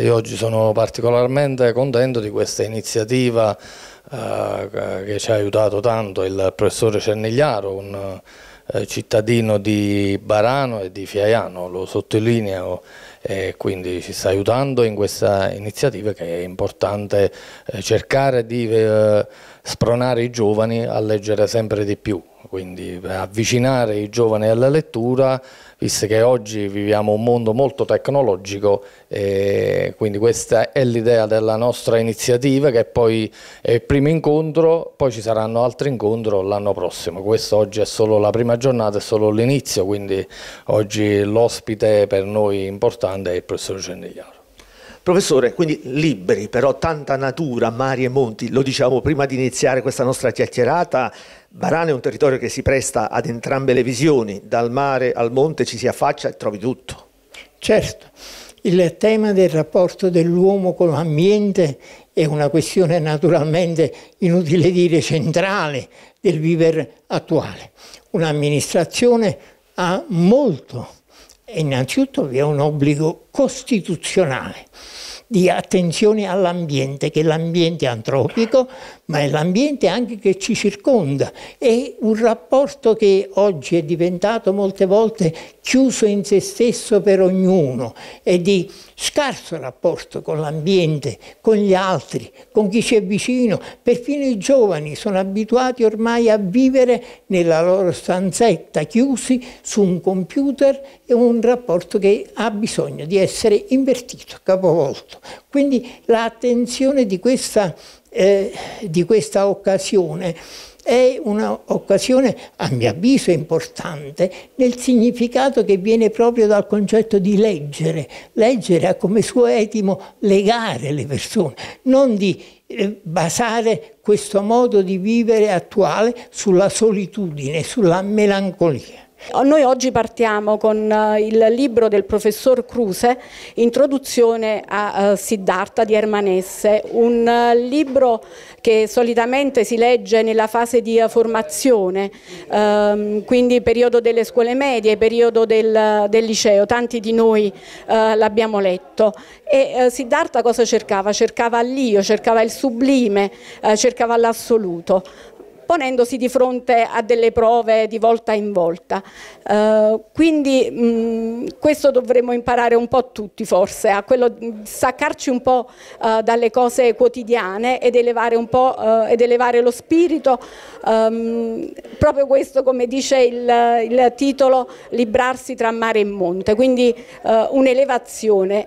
Io oggi sono particolarmente contento di questa iniziativa eh, che ci ha aiutato tanto il professore Cernigliaro, un eh, cittadino di Barano e di Fiaiano, lo sottolineo e quindi ci sta aiutando in questa iniziativa che è importante eh, cercare di eh, spronare i giovani a leggere sempre di più, quindi avvicinare i giovani alla lettura, visto che oggi viviamo un mondo molto tecnologico, quindi questa è l'idea della nostra iniziativa che poi è il primo incontro, poi ci saranno altri incontri l'anno prossimo, questo oggi è solo la prima giornata, è solo l'inizio, quindi oggi l'ospite per noi importante è il professor Cendigliaro. Professore, quindi liberi, però tanta natura, mari e monti, lo diciamo prima di iniziare questa nostra chiacchierata, Barano è un territorio che si presta ad entrambe le visioni, dal mare al monte ci si affaccia e trovi tutto. Certo, il tema del rapporto dell'uomo con l'ambiente è una questione naturalmente, inutile dire, centrale del vivere attuale. Un'amministrazione ha molto innanzitutto vi è un obbligo costituzionale di attenzione all'ambiente, che l'ambiente è antropico, ma è l'ambiente anche che ci circonda. È un rapporto che oggi è diventato molte volte chiuso in se stesso per ognuno e di scarso rapporto con l'ambiente, con gli altri, con chi ci è vicino, perfino i giovani sono abituati ormai a vivere nella loro stanzetta, chiusi su un computer e un rapporto che ha bisogno di essere invertito, capovolto. Quindi l'attenzione di, eh, di questa occasione è un'occasione, a mio avviso, importante nel significato che viene proprio dal concetto di leggere. Leggere ha come suo etimo legare le persone, non di eh, basare questo modo di vivere attuale sulla solitudine, sulla melancolia. Noi oggi partiamo con eh, il libro del professor Cruse, Introduzione a eh, Siddhartha di Ermanesse, un eh, libro che solitamente si legge nella fase di formazione, ehm, quindi periodo delle scuole medie, periodo del, del liceo, tanti di noi l'abbiamo letto. E Siddhartha cosa cercava? Cercava l'io, cercava il sublime, cercava l'assoluto ponendosi di fronte a delle prove di volta in volta. Eh, quindi mh, questo dovremmo imparare un po' tutti forse, a quello di staccarci un po' eh, dalle cose quotidiane ed elevare, eh, ed elevare lo spirito, ehm, proprio questo come dice il, il, titolo, librarsi tra mare e monte, quindi eh, un'elevazione.